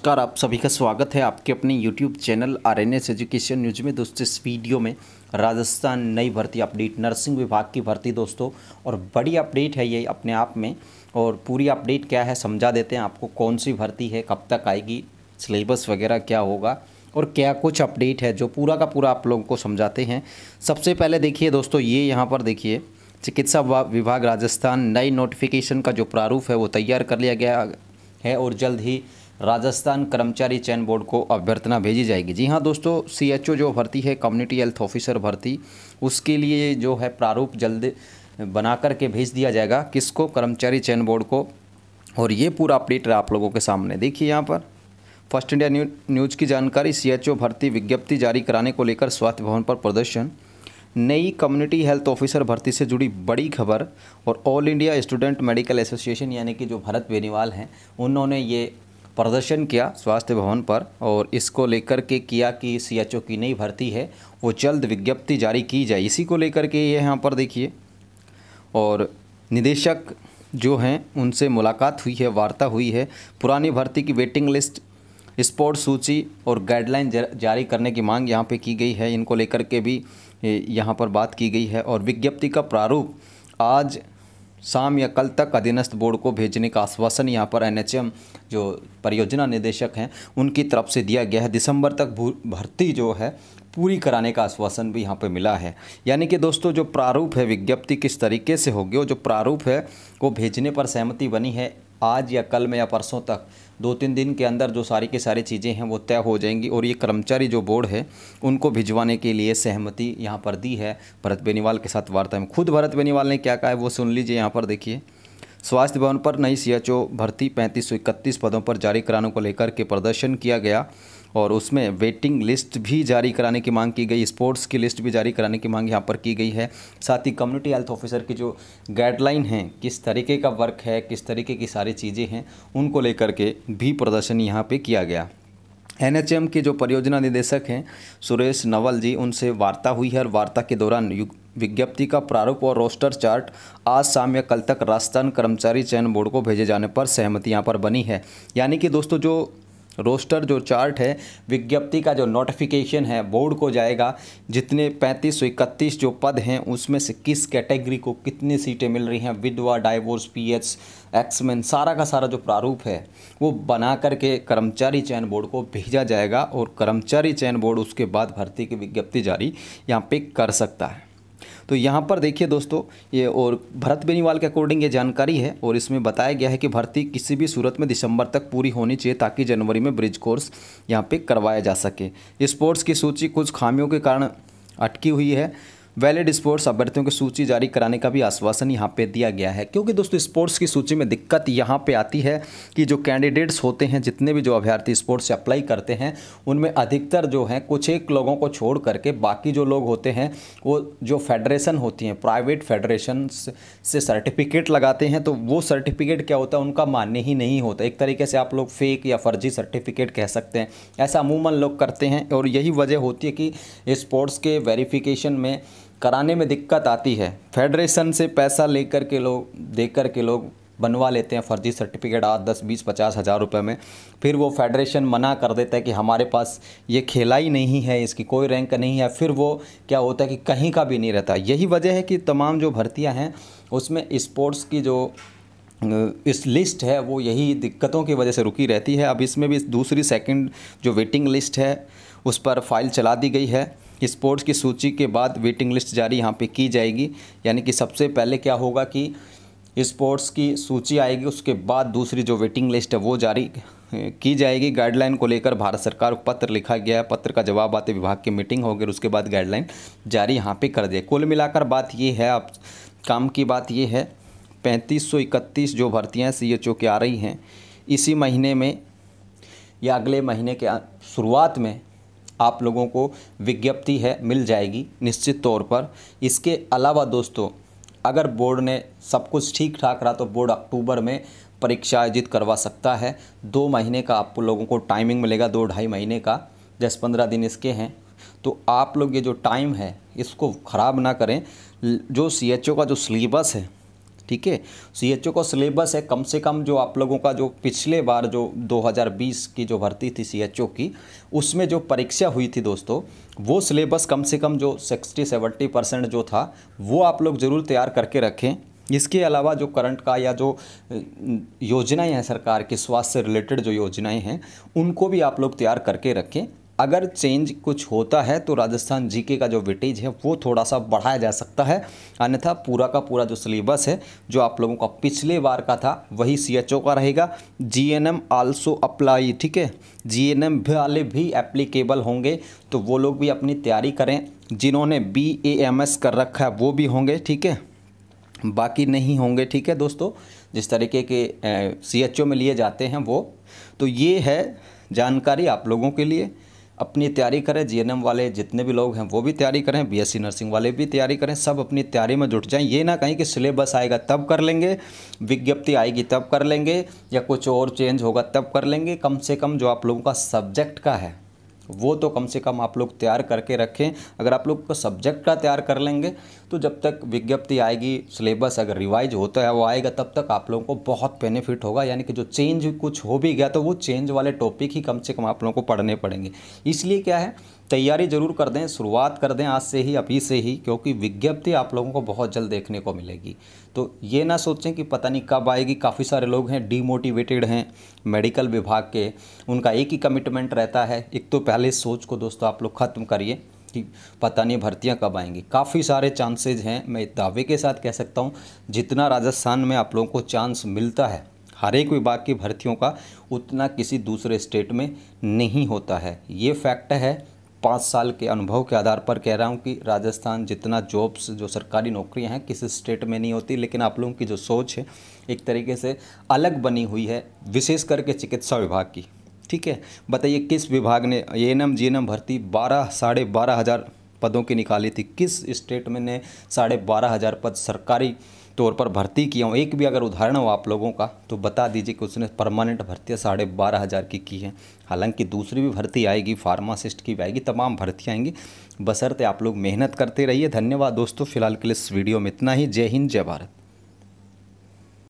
नमस्कार आप सभी का स्वागत है आपके अपने YouTube channel R N S education news में दोस्तों इस वीडियो में राजस्थान नई भर्ती अपडेट नर्सिंग विभाग की भर्ती दोस्तों और बड़ी अपडेट है ये अपने आप में और पूरी अपडेट क्या है समझा देते हैं आपको कौन सी भर्ती है कब तक आएगी सिलेबस वगैरह क्या होगा और क्या कुछ अपडेट है जो पूरा का पूरा आप लोगों को समझाते हैं सबसे पहले देखिए दोस्तों ये यहाँ पर देखिए चिकित्सा विभाग राजस्थान नई नोटिफिकेशन का जो प्रारूप है वो तैयार कर लिया गया है और जल्द ही राजस्थान कर्मचारी चयन बोर्ड को अभ्यर्थना भेजी जाएगी जी हाँ दोस्तों सीएचओ जो भर्ती है कम्युनिटी हेल्थ ऑफिसर भर्ती उसके लिए जो है प्रारूप जल्द बना कर के भेज दिया जाएगा किसको कर्मचारी चयन बोर्ड को और ये पूरा अपडेट आप लोगों के सामने देखिए यहाँ पर फर्स्ट इंडिया न्यू, न्यूज की जानकारी सीएचओ भर्ती विज्ञप्ति जारी कराने को लेकर स्वास्थ्य भवन पर प्रदर्शन नई कम्युनिटी हेल्थ ऑफिसर भर्ती से जुड़ी बड़ी खबर और all India student medical association यानी कि जो भरत बेनीवाल हैं उन्होंने ये प्रदर्शन किया स्वास्थ्य भवन पर और इसको लेकर के किया कि सी की नई भर्ती है वो जल्द विज्ञप्ति जारी की जाए इसी को लेकर के ये यहाँ पर देखिए और निदेशक जो हैं उनसे मुलाकात हुई है वार्ता हुई है पुरानी भर्ती की वेटिंग लिस्ट स्पोर्ट सूची और गाइडलाइन जारी करने की मांग यहाँ पर की गई है इनको लेकर के भी यहाँ पर बात की गई है और विज्ञप्ति का प्रारूप आज शाम या कल तक अधीनस्थ बोर्ड को भेजने का आश्वासन यहाँ पर एनएचएम जो परियोजना निदेशक हैं उनकी तरफ से दिया गया है दिसंबर तक भर्ती जो है पूरी कराने का आश्वासन भी यहाँ पर मिला है यानी कि दोस्तों जो प्रारूप है विज्ञप्ति किस तरीके से होगी और जो प्रारूप है वो भेजने पर सहमति बनी है आज या कल में या परसों तक दो तीन दिन के अंदर जो सारी की सारी चीज़ें हैं वो तय हो जाएंगी और ये कर्मचारी जो बोर्ड है उनको भिजवाने के लिए सहमति यहाँ पर दी है भरत बेनीवाल के साथ वार्ता में खुद भरत बेनीवाल ने क्या कहा है वो सुन लीजिए यहाँ पर देखिए स्वास्थ्य भवन पर नई सीएचओ भर्ती पैंतीस पदों पर जारी कराने को लेकर के प्रदर्शन किया गया और उसमें वेटिंग लिस्ट भी जारी कराने की मांग की गई स्पोर्ट्स की लिस्ट भी जारी कराने की मांग यहाँ पर की गई है साथ ही कम्युनिटी हेल्थ ऑफिसर की जो गाइडलाइन है किस तरीके का वर्क है किस तरीके की सारी चीज़ें हैं उनको लेकर के भी प्रदर्शन यहाँ पर किया गया एन के जो परियोजना निदेशक हैं सुरेश नवल जी उनसे वार्ता हुई है और वार्ता के दौरान विज्ञप्ति का प्रारूप और रोस्टर चार्ट आज शाम या कल तक राजस्थान कर्मचारी चयन बोर्ड को भेजे जाने पर सहमति यहाँ पर बनी है यानी कि दोस्तों जो रोस्टर जो चार्ट है विज्ञप्ति का जो नोटिफिकेशन है बोर्ड को जाएगा जितने पैंतीस सौ इकतीस जो पद हैं उसमें से किस कैटेगरी को कितनी सीटें मिल रही हैं विधवा डाइवोर्स पीएच एक्समैन सारा का सारा जो प्रारूप है वो बना करके कर्मचारी चयन बोर्ड को भेजा जाएगा और कर्मचारी चयन बोर्ड उसके बाद भर्ती की विज्ञप्ति जारी यहाँ पे कर सकता है तो यहाँ पर देखिए दोस्तों ये और भरत बेनीवाल के अकॉर्डिंग ये जानकारी है और इसमें बताया गया है कि भर्ती किसी भी सूरत में दिसंबर तक पूरी होनी चाहिए ताकि जनवरी में ब्रिज कोर्स यहाँ पर करवाया जा सके स्पोर्ट्स की सूची कुछ खामियों के कारण अटकी हुई है वैलिड स्पोर्ट्स अभ्यर्थियों की सूची जारी कराने का भी आश्वासन यहाँ पे दिया गया है क्योंकि दोस्तों स्पोर्ट्स की सूची में दिक्कत यहाँ पे आती है कि जो कैंडिडेट्स होते हैं जितने भी जो अभ्यर्थी स्पोर्ट्स से अप्लाई करते हैं उनमें अधिकतर जो हैं कुछ एक लोगों को छोड़ करके बाकी जो लोग होते हैं वो जो फेडरेशन होती हैं प्राइवेट फेडरेशन से सर्टिफिकेट लगाते हैं तो वो सर्टिफिकेट क्या होता है उनका मान्य ही नहीं होता एक तरीके से आप लोग फेक या फर्जी सर्टिफिकेट कह सकते हैं ऐसा अमूमन लोग करते हैं और यही वजह होती है कि स्पोर्ट्स के वेरिफिकेशन में कराने में दिक्कत आती है फेडरेशन से पैसा लेकर के लोग देकर के लोग बनवा लेते हैं फर्जी सर्टिफिकेट आठ दस बीस पचास हज़ार रुपये में फिर वो फेडरेशन मना कर देता है कि हमारे पास ये खेला ही नहीं है इसकी कोई रैंक नहीं है फिर वो क्या होता है कि कहीं का भी नहीं रहता यही वजह है कि तमाम जो भर्तियाँ हैं उसमें स्पोर्ट्स की जो इस लिस्ट है वो यही दिक्कतों की वजह से रुकी रहती है अब इसमें भी दूसरी सेकेंड जो वेटिंग लिस्ट है उस पर फाइल चला दी गई है स्पोर्ट्स की सूची के बाद वेटिंग लिस्ट जारी यहाँ पे की जाएगी यानी कि सबसे पहले क्या होगा कि स्पोर्ट्स की सूची आएगी उसके बाद दूसरी जो वेटिंग लिस्ट है वो जारी की जाएगी गाइडलाइन को लेकर भारत सरकार को पत्र लिखा गया है पत्र का जवाब आते विभाग की मीटिंग होगी उसके बाद गाइडलाइन जारी यहाँ पे कर दिया कुल मिलाकर बात ये है अब काम की बात ये है पैंतीस सौ इकतीस जो भर्तियाँ सी एच ओ की आ रही हैं इसी महीने में या अगले महीने के शुरुआत में आप लोगों को विज्ञप्ति है मिल जाएगी निश्चित तौर पर इसके अलावा दोस्तों अगर बोर्ड ने सब कुछ ठीक ठाक रहा तो बोर्ड अक्टूबर में परीक्षा आयोजित करवा सकता है दो महीने का आप लोगों को टाइमिंग मिलेगा दो ढाई महीने का दस पंद्रह दिन इसके हैं तो आप लोग ये जो टाइम है इसको ख़राब ना करें जो सी का जो सिलेबस है ठीक है सी एच ओ का सिलेबस है कम से कम जो आप लोगों का जो पिछले बार जो 2020 की जो भर्ती थी सी एच ओ की उसमें जो परीक्षा हुई थी दोस्तों वो सिलेबस कम से कम जो 60 70 परसेंट जो था वो आप लोग ज़रूर तैयार करके रखें इसके अलावा जो करंट का या जो योजनाएं हैं सरकार की स्वास्थ्य से रिलेटेड जो योजनाएं हैं उनको भी आप लोग तैयार करके रखें अगर चेंज कुछ होता है तो राजस्थान जीके का जो वेटेज है वो थोड़ा सा बढ़ाया जा सकता है अन्यथा पूरा का पूरा जो सिलेबस है जो आप लोगों का पिछले बार का था वही सी का रहेगा G N M also apply ठीक है जी एन एम वाले भी एप्लीकेबल होंगे तो वो लोग भी अपनी तैयारी करें जिन्होंने बी ए एम एस कर रखा है वो भी होंगे ठीक है बाकी नहीं होंगे ठीक है दोस्तों जिस तरीके के सी में लिए जाते हैं वो तो ये है जानकारी आप लोगों के लिए अपनी तैयारी करें जीएनएम वाले जितने भी लोग हैं वो भी तैयारी करें बीएससी नर्सिंग वाले भी तैयारी करें सब अपनी तैयारी में जुट जाएं ये ना कहीं कि सिलेबस आएगा तब कर लेंगे विज्ञप्ति आएगी तब कर लेंगे या कुछ और चेंज होगा तब कर लेंगे कम से कम जो आप लोगों का सब्जेक्ट का है वो तो कम से कम आप लोग तैयार करके रखें अगर आप लोग सब्जेक्ट का तैयार कर लेंगे तो जब तक विज्ञप्ति आएगी सिलेबस अगर रिवाइज होता है वो आएगा तब तक आप लोगों को बहुत बेनिफिट होगा यानी कि जो चेंज कुछ हो भी गया तो वो चेंज वाले टॉपिक ही कम से कम आप लोगों को पढ़ने पड़ेंगे इसलिए क्या है तैयारी जरूर कर दें शुरुआत कर दें आज से ही अभी से ही क्योंकि विज्ञप्ति आप लोगों को बहुत जल्द देखने को मिलेगी तो ये ना सोचें कि पता नहीं कब आएगी काफ़ी सारे लोग हैं डीमोटिवेटेड हैं मेडिकल विभाग के उनका एक ही कमिटमेंट रहता है एक तो पहले सोच को दोस्तों आप लोग ख़त्म करिए कि पता नहीं भर्तियां कब आएंगी काफ़ी सारे चांसेज हैं मैं दावे के साथ कह सकता हूँ जितना राजस्थान में आप लोगों को चांस मिलता है हर एक विभाग की भर्तियों का उतना किसी दूसरे स्टेट में नहीं होता है ये फैक्ट है पाँच साल के अनुभव के आधार पर कह रहा हूँ कि राजस्थान जितना जॉब्स जो सरकारी नौकरियाँ हैं किसी स्टेट में नहीं होती लेकिन आप लोगों की जो सोच है एक तरीके से अलग बनी हुई है विशेष करके चिकित्सा विभाग की ठीक है बताइए किस विभाग ने A N M G N M भर्ती बारह साढ़े बारह हज़ार पदों की निकाली थी किस स्टेट में ने साढ़े बारह हज़ार पद सरकारी तौर पर भर्ती किया हूँ एक भी अगर उदाहरण हो आप लोगों का तो बता दीजिए कि उसने परमानेंट भर्तियाँ साढ़े बारह हज़ार की की है हालांकि दूसरी भी भर्ती आएगी फार्मासिस्ट की भी आएगी तमाम भर्तियाँ आएंगी बसरते आप लोग मेहनत करते रहिए धन्यवाद दोस्तों फिलहाल के लिए इस वीडियो में इतना ही जय हिंद जय भारत